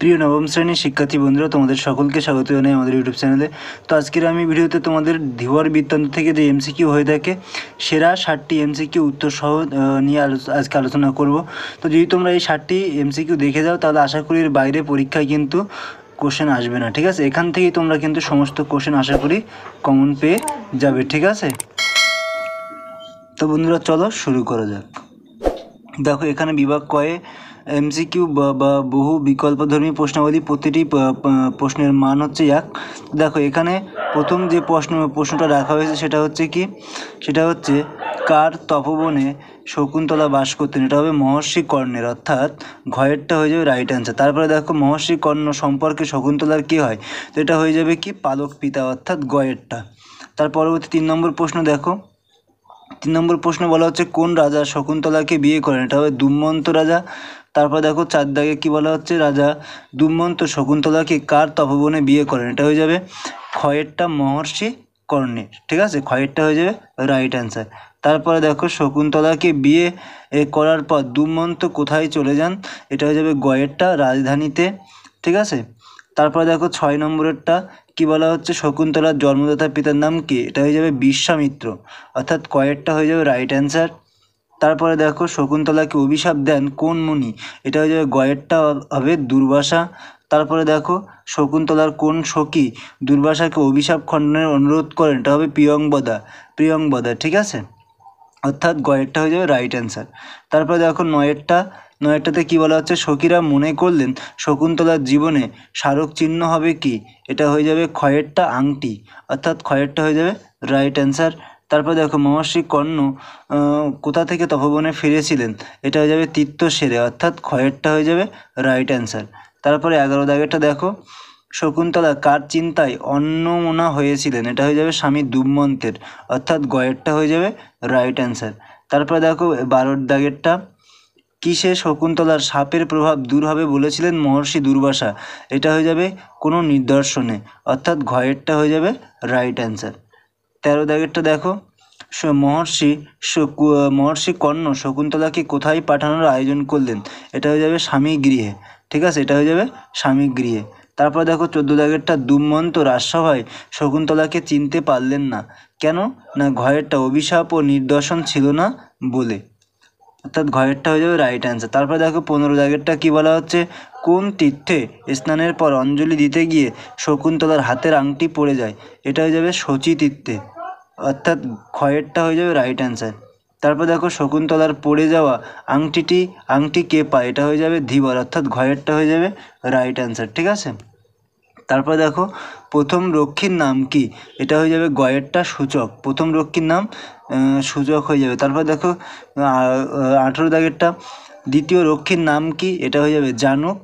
প্রিয় নবম শ্রেণীর শিক্ষার্থী বন্ধুরা তোমাদের সকলকে স্বাগত জানাই আমাদের ইউটিউব চ্যানেলে তো আজকের আমি ভিডিওতে তোমাদের ধীবর বৃত্তান্ত থেকে যে এমসিকিউ হয়ে থাকে সেরা ষাটটি এমসিকিউ উত্তর সহ নিয়ে আজকে আলোচনা করব তো যদি তোমরা এই ষাটটি এমসিকিউ দেখে যাও তাহলে আশা করি এর বাইরে পরীক্ষায় কিন্তু কোশ্চেন আসবে না ঠিক আছে এখান থেকেই তোমরা কিন্তু সমস্ত কোশ্চেন আশা করি কমন পেয়ে যাবে ঠিক আছে তো বন্ধুরা চলো শুরু করা যাক দেখো এখানে বিভাগ কয়ে এমসিকিউ বা বহু বিকল্পধর্মী প্রশ্নাবলী প্রতিটি প্রশ্নের মান হচ্ছে এক দেখো এখানে প্রথম যে প্রশ্ন প্রশ্নটা রাখা হয়েছে সেটা হচ্ছে কি সেটা হচ্ছে কার তপবনে শকুন্তলা বাস করতেন এটা হবে মহর্ষি কর্ণের অর্থাৎ ঘয়েরটা হয়ে যাবে রাইট অ্যান্সার তারপরে দেখো মহর্ষি কর্ণ সম্পর্কে শকুন্তলার কী হয় তো এটা হয়ে যাবে কি পালক পিতা অর্থাৎ গয়েরটা তার পরবর্তী তিন নম্বর প্রশ্ন দেখো তিন নম্বর প্রশ্ন বলা হচ্ছে কোন রাজা শকুন্তলাকে বিয়ে করেন এটা হবে দুমন্ত রাজা তারপর দেখো চার দাগে কী বলা হচ্ছে রাজা দুমন্ত শকুন্তলাকে কার তপবনে বিয়ে করেন এটা হয়ে যাবে ক্ষয়েরটা মহর্ষি কর্ণের ঠিক আছে ক্ষয়েরটা হয়ে যাবে রাইট অ্যান্সার তারপরে দেখো শকুন্তলাকে বিয়ে করার পর দুমন্ত কোথায় চলে যান এটা হয়ে যাবে গয়েরটা রাজধানীতে ঠিক আছে তারপরে দেখো ছয় নম্বরেরটা কি বলা হচ্ছে শকুন্তলার জন্মদাতা পিতার নাম কি এটা হয়ে যাবে বিশ্বামিত্র অর্থাৎ কয়েরটা হয়ে যাবে রাইট অ্যান্সার তারপরে দেখো শকুন্তলাকে অভিশাপ দেন কোন মুনি এটা হয়ে যাবে গয়েরটা হবে দুর্বাসা তারপরে দেখো শকুন্তলার কোন সখী দুর্বাসাকে অভিশাপ খণ্ডনের অনুরোধ করেন এটা হবে প্রিয়ংবদা প্রিয়ংবদা ঠিক আছে অর্থাৎ গয়েরটা হয়ে যাবে রাইট অ্যান্সার তারপরে দেখো নয়েরটা নয়েরটাতে কি বলা হচ্ছে সখীরা মনে করলেন শকুন্তলার জীবনে স্মারক চিহ্ন হবে কি এটা হয়ে যাবে ক্ষয়েরটা আংটি অর্থাৎ ক্ষয়েরটা হয়ে যাবে রাইট অ্যান্সার তারপর দেখো মহর্ষি কর্ণ কোথা থেকে তপবনে ফিরেছিলেন এটা হয়ে যাবে তীর্থ সেরে অর্থাৎ ক্ষয়েরটা হয়ে যাবে রাইট অ্যান্সার তারপরে এগারো দাগেরটা দেখো শকুন্তলা কার চিন্তায় অন্নমোনা হয়েছিলেন এটা হয়ে যাবে স্বামী দুমন্তের অর্থাৎ গয়েরটা হয়ে যাবে রাইট অ্যান্সার তারপরে দেখো বারোর দাগেরটা কিসে শকুন্তলার সাপের প্রভাব দূর হবে বলেছিলেন মহর্ষি দুর্বাসা এটা হয়ে যাবে কোনো নিদর্শনে অর্থাৎ ঘয়েরটা হয়ে যাবে রাইট অ্যান্সার তেরো দাগেরটা দেখো মহর্ষি মহর্ষি কর্ণ শকুন্তলাকে কোথায় পাঠানোর আয়োজন করলেন এটা হয়ে যাবে স্বামী গৃহে ঠিক আছে এটা হয়ে যাবে স্বামী গৃহে তারপর দেখো চোদ্দো দাগেরটা দুমন্ত রাজসভায় শকুন্তলাকে চিনতে পারলেন না কেন না ঘয়েরটা অভিশাপ ও নির্দর্শন ছিল না বলে অর্থাৎ ঘয়েরটা হয়ে যাবে রাইট অ্যান্সার তারপর দেখো পনেরো দাগেরটা কী বলা হচ্ছে কোন তীর্থে স্নানের পর অঞ্জলি দিতে গিয়ে শকুন্তলার হাতের আংটি পড়ে যায় এটা হয়ে যাবে শচী তীর্থে অর্থাৎ খয়েরটা হয়ে যাবে রাইট অ্যান্সার তারপর দেখো শকুন্তলার পড়ে যাওয়া আংটিটি আংটি কে পায় এটা হয়ে যাবে ধীবর অর্থাৎ ঘয়েরটা হয়ে যাবে রাইট অ্যান্সার ঠিক আছে তারপর দেখো প্রথম রক্ষীর নাম কি এটা হয়ে যাবে গয়েরটা সূচক প্রথম রক্ষীর নাম সূচক হয়ে যাবে তারপর দেখো আঠেরো দাগেরটা দ্বিতীয় রক্ষীর নাম কি এটা হয়ে যাবে জানক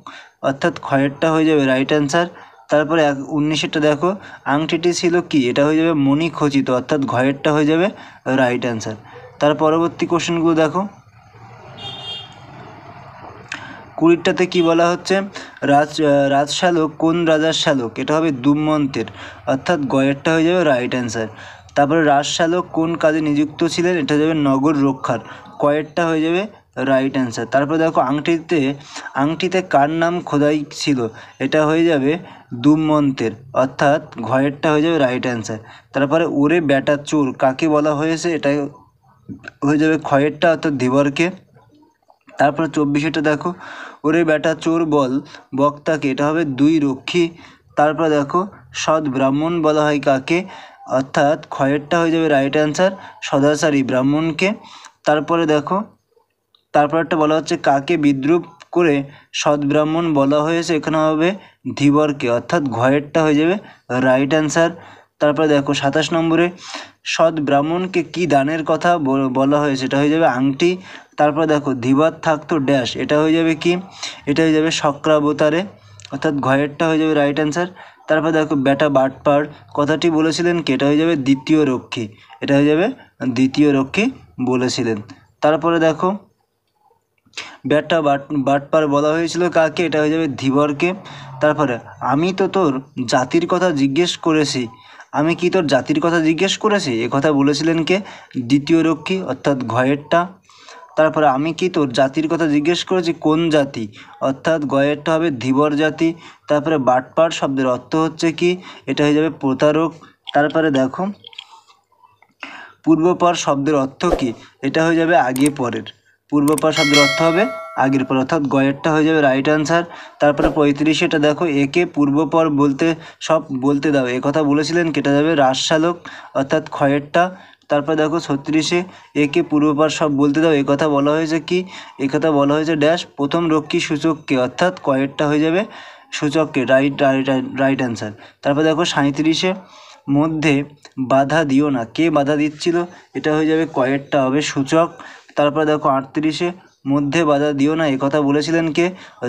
অর্থাৎ খয়েরটা হয়ে যাবে রাইট অ্যান্সার তারপরে এক উনিশেরটা দেখো আংটিটি ছিল কি এটা হয়ে যাবে মণি খচিত অর্থাৎ ঘয়েরটা হয়ে যাবে রাইট অ্যান্সার তার পরবর্তী কোশ্চেনগুলো দেখো কুড়িরটাতে কি বলা হচ্ছে রাজ রাজশালক কোন রাজার শালক এটা হবে দুমন্তের অর্থাৎ গয়েরটা হয়ে যাবে রাইট অ্যান্সার তারপরে রাজশালক কোন কাজে নিযুক্ত ছিলেন এটা যাবে নগর রক্ষার কয়েরটা হয়ে যাবে রাইট অ্যান্সার তারপরে দেখো আংটিতে আংটিতে কার নাম খোদাই ছিল এটা হয়ে যাবে দুমন্তের অর্থাৎ ঘয়েরটা হয়ে যাবে রাইট অ্যান্সার তারপরে ওরে ব্যাটা চোর কাকে বলা হয়েছে এটা হয়ে যাবে ক্ষয়েরটা অর্থাৎ ধীবরকে তারপরে চব্বিশেটা দেখো ওরে ব্যাটা চোর বল বক্তাকে এটা হবে দুই রক্ষী তারপরে দেখো সৎ ব্রাহ্মণ বলা হয় কাকে অর্থাৎ খয়েরটা হয়ে যাবে রাইট অ্যান্সার সদাচারী ব্রাহ্মণকে তারপরে দেখো তারপর একটা বলা হচ্ছে কাকে বিদ্রুপ করে সদ্ব্রাহ্মণ বলা হয়েছে এখানে হবে ধীবরকে অর্থাৎ ঘয়েরটা হয়ে যাবে রাইট অ্যান্সার তারপরে দেখো সাতাশ নম্বরে সৎ ব্রাহ্মণকে কি দানের কথা বলা হয়েছে এটা হয়ে যাবে আংটি তারপর দেখো ধীবর থাকতো ড্যাশ এটা হয়ে যাবে কি এটা হয়ে যাবে শক্রাবতারে অর্থাৎ ঘয়েরটা হয়ে যাবে রাইট অ্যান্সার তারপর দেখো ব্যাটা বাটপাড় কথাটি বলেছিলেন কি এটা হয়ে যাবে দ্বিতীয় রক্ষী এটা হয়ে যাবে দ্বিতীয় রক্ষী বলেছিলেন তারপরে দেখো ব্যাটটা বাট বাটপার বলা হয়েছিল কাকে এটা হয়ে যাবে ধীবরকে তারপরে আমি তো তোর জাতির কথা জিজ্ঞেস করেছি আমি কি তোর জাতির কথা জিজ্ঞেস করেছি এ কথা বলেছিলেন কে দ্বিতীয় রক্ষী অর্থাৎ ঘয়েরটা তারপরে আমি কি তোর জাতির কথা জিজ্ঞেস করেছি কোন জাতি অর্থাৎ গয়েরটা হবে ধীবর জাতি তারপরে বাটপার শব্দের অর্থ হচ্ছে কি এটা হয়ে যাবে প্রতারক তারপরে দেখো পূর্বপর শব্দের অর্থ কি এটা হয়ে যাবে আগে পরের শব্দের অর্থ হবে আগের পর অর্থাৎ গয়েরটা হয়ে যাবে রাইট আনসার তারপরে পঁয়ত্রিশেটা দেখো একে পূর্বপর বলতে সব বলতে দাও কথা বলেছিলেন কেটে যাবে রাজশালক অর্থাৎ ক্ষয়েরটা তারপর দেখো ছত্রিশে একে পূর্বপর সব বলতে দাও কথা বলা হয়েছে কি কথা বলা হয়েছে ড্যাশ প্রথম রক্ষী সূচককে অর্থাৎ কয়েরটা হয়ে যাবে সূচককে রাইট রাইট রাইট অ্যান্সার তারপর দেখো সাঁত্রিশে মধ্যে বাধা দিও না কে বাধা দিচ্ছিল এটা হয়ে যাবে কয়েরটা হবে সূচক তারপরে দেখো আটত্রিশে মধ্যে বাধা দিও না একথা বলেছিলেন কে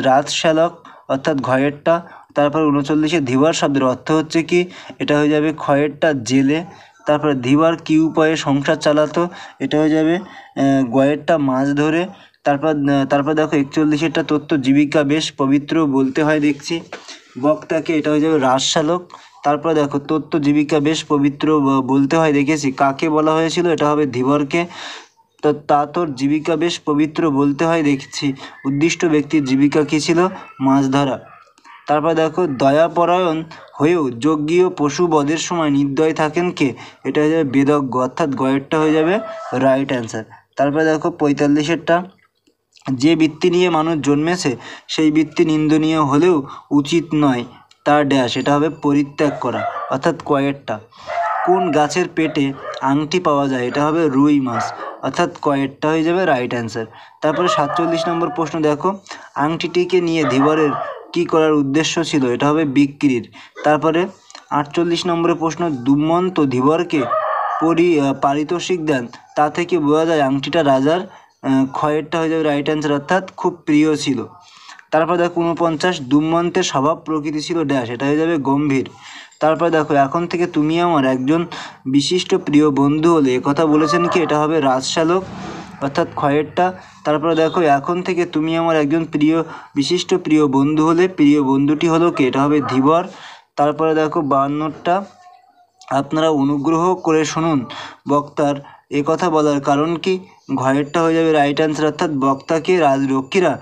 রাজশ্যালক অর্থাৎ ঘয়েরটা তারপর উনচল্লিশে ধিবার শব্দের অর্থ হচ্ছে কি এটা হয়ে যাবে ক্ষয়েরটা জেলে তারপরে ধিবার কী উপায়ে সংসার চালাতো এটা হয়ে যাবে গয়েরটা মাছ ধরে তারপর তারপর দেখো একচল্লিশেরটা তত্ত্ব জীবিকা বেশ পবিত্র বলতে হয় দেখছি বক্তাকে এটা হয়ে যাবে রাজশালক তারপর দেখো তত্ত্ব জীবিকা বেশ পবিত্র বলতে হয় দেখেছি কাকে বলা হয়েছিল এটা হবে ধিবরকে তো তা তোর জীবিকা বেশ পবিত্র বলতে হয় দেখছি উদ্দিষ্ট ব্যক্তির জীবিকা কী ছিল মাছ ধরা তারপর দেখো দয়াপরায়ণ হয়েও যজ্ঞীয় পশু বধের সময় নির্দয় থাকেন কে এটা হয়ে যাবে বেদজ্ঞ অর্থাৎ গয়েরটা হয়ে যাবে রাইট অ্যান্সার তারপরে দেখো পঁয়তাল্লিশেরটা যে বৃত্তি নিয়ে মানুষ জন্মেছে সেই বৃত্তি নিন্দনীয় হলেও উচিত নয় তার ড্যাশ এটা হবে পরিত্যাগ করা অর্থাৎ কয়েরটা কোন গাছের পেটে আংটি পাওয়া যায় এটা হবে রুই মাছ অর্থাৎ কয়েকটা হয়ে যাবে রাইট অ্যান্সার তারপরে সাতচল্লিশ নম্বর প্রশ্ন দেখো আংটিটিকে নিয়ে ধীবরের কি করার উদ্দেশ্য ছিল এটা হবে বিক্রির তারপরে আটচল্লিশ নম্বরের প্রশ্ন দুমন্ত ধীবরকে পরি পারিতোষিক দেন তা থেকে বোঝা যায় আংটিটা রাজার ক্ষয়েরটা হয়ে যাবে রাইট অ্যান্সার অর্থাৎ খুব প্রিয় ছিল তারপর দেখো ঊনপঞ্চাশ দুমন্তের স্বভাব প্রকৃতি ছিল ড্যাশ এটা হয়ে যাবে গম্ভীর তারপরে দেখো এখন থেকে তুমি আমার একজন বিশিষ্ট প্রিয় বন্ধু হলে কথা বলেছেন কি এটা হবে রাজশালক অর্থাৎ খয়েরটা তারপরে দেখো এখন থেকে তুমি আমার একজন প্রিয় বিশিষ্ট প্রিয় বন্ধু হলে প্রিয় বন্ধুটি হলো কি এটা হবে ধীবর তারপরে দেখো বান্নরটা আপনারা অনুগ্রহ করে শুনুন বক্তার এ কথা বলার কারণ কি ঘয়েরটা হয়ে যাবে রাইট অ্যান্সার অর্থাৎ বক্তাকে রাজরক্ষীরা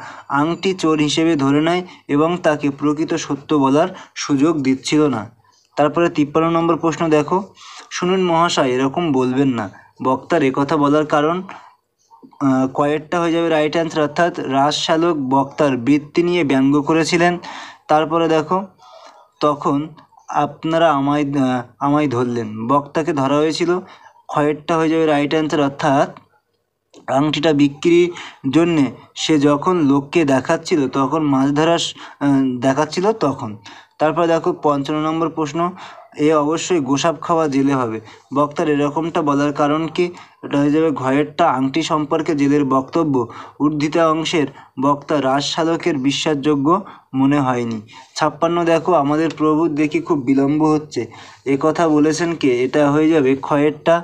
আংটি চোর হিসেবে ধরে নেয় এবং তাকে প্রকৃত সত্য বলার সুযোগ দিচ্ছিল না তারপরে তিপ্পান্ন নম্বর প্রশ্ন দেখো শুনুন মহাশয় এরকম বলবেন না বক্তার কথা বলার কারণ কয়েকটা হয়ে যাবে রাইট অ্যান্সার অর্থাৎ রাজশালক বক্তার বৃত্তি নিয়ে ব্যঙ্গ করেছিলেন তারপরে দেখো তখন আপনারা আমায় আমায় ধরলেন বক্তাকে ধরা হয়েছিল কয়েকটা হয়ে যাবে রাইট অ্যান্সার অর্থাৎ আংটিটা বিক্রির জন্যে সে যখন লোককে দেখাচ্ছিল তখন মাছ ধরার দেখাচ্ছিল তখন তারপর দেখো পঞ্চান্ন নম্বর প্রশ্ন এ অবশ্যই গোসাপ খাওয়া জেলে হবে বক্তার এরকমটা বলার কারণ কি এটা হয়ে যাবে ঘয়েরটা আংটি সম্পর্কে জেলের বক্তব্য উর্ধিতা অংশের বক্তা রাজসাধকের বিশ্বাসযোগ্য মনে হয়নি ছাপ্পান্ন দেখো আমাদের প্রভু দেখি খুব বিলম্ব হচ্ছে এ কথা বলেছেন কে এটা হয়ে যাবে ক্ষয়েরটা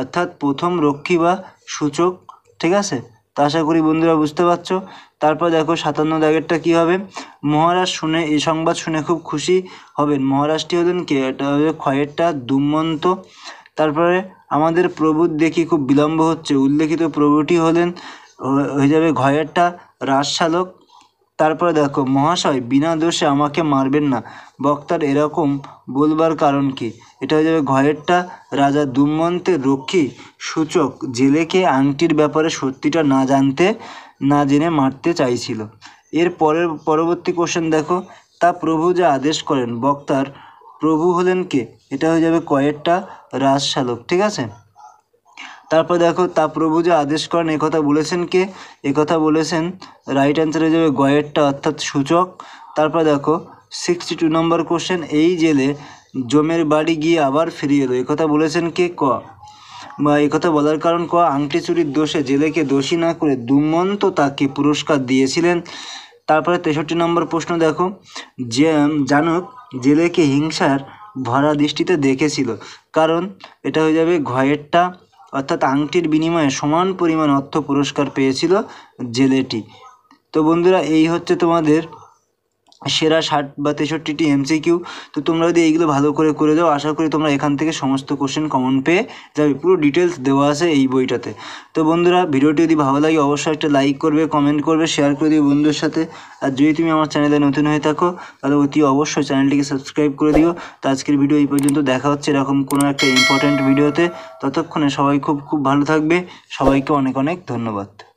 অর্থাৎ প্রথম রক্ষী বা সূচক ঠিক আছে তো আশা করি বন্ধুরা বুঝতে পারছো তারপর দেখো সাতান্ন দাগেরটা কি হবে মহারাজ শুনে এই সংবাদ শুনে খুব খুশি হবেন মহারাজটি হলেন কে এটা হবে ক্ষয়েরটা দুমন্ত তারপরে আমাদের প্রভুর দেখি খুব বিলম্ব হচ্ছে উল্লেখিত প্রভুটি হলেন হয়ে যাবে ঘয়েরটা রাজশালক তারপরে দেখো মহাশয় বিনা দোষে আমাকে মারবেন না বক্তার এরকম বলবার কারণ কি এটা হয়ে যাবে ঘয়েরটা রাজা দুমন্তের রক্ষী সূচক জেলেকে আংটির ব্যাপারে সত্যিটা না জানতে না জেনে মারতে চাইছিল এর পরের পরবর্তী কোশ্চেন দেখো তা প্রভু যা আদেশ করেন বক্তার প্রভু হলেন কে এটা হয়ে যাবে কয়েরটা রাজশালক ঠিক আছে তারপর দেখো তা প্রভু যে আদেশ করেন একথা বলেছেন কে একথা বলেছেন রাইট অ্যান্সারে যাবে গয়েরটা অর্থাৎ সূচক তারপর দেখো সিক্সটি টু নম্বর কোশ্চেন এই জেলে জমের বাড়ি গিয়ে আবার ফিরিয়ে এলো একথা বলেছেন কে ক বা একথা বলার কারণ ক আংটি চুরির দোষে জেলেকে দোষী না করে দুমন্ত তাকে পুরস্কার দিয়েছিলেন তারপরে তেষট্টি নম্বর প্রশ্ন দেখো যে জানুক জেলেকে হিংসার ভরা দৃষ্টিতে দেখেছিল কারণ এটা হয়ে যাবে ঘয়েরটা অর্থাৎ আংটির বিনিময়ে সমান পরিমাণ অর্থ পুরস্কার পেয়েছিল জেলেটি তো বন্ধুরা এই হচ্ছে তোমাদের সেরা ষাট বা তেষট্টিটি কিউ তো তোমরা যদি এইগুলো ভালো করে করে দাও আশা করি তোমরা এখান থেকে সমস্ত কোশ্চেন কমন পেয়ে যাবে পুরো ডিটেলস দেওয়া আছে এই বইটাতে তো বন্ধুরা ভিডিওটি যদি ভালো লাগে অবশ্যই একটা লাইক করবে কমেন্ট করবে শেয়ার করে দিও বন্ধুর সাথে আর যদি তুমি আমার চ্যানেলে নতুন হয়ে থাকো তাহলে অতি অবশ্যই চ্যানেলটিকে সাবস্ক্রাইব করে দিও তো আজকের ভিডিও এই পর্যন্ত দেখা হচ্ছে এরকম কোনো একটা ইম্পর্ট্যান্ট ভিডিওতে ততক্ষণে সবাই খুব খুব ভালো থাকবে সবাইকে অনেক অনেক ধন্যবাদ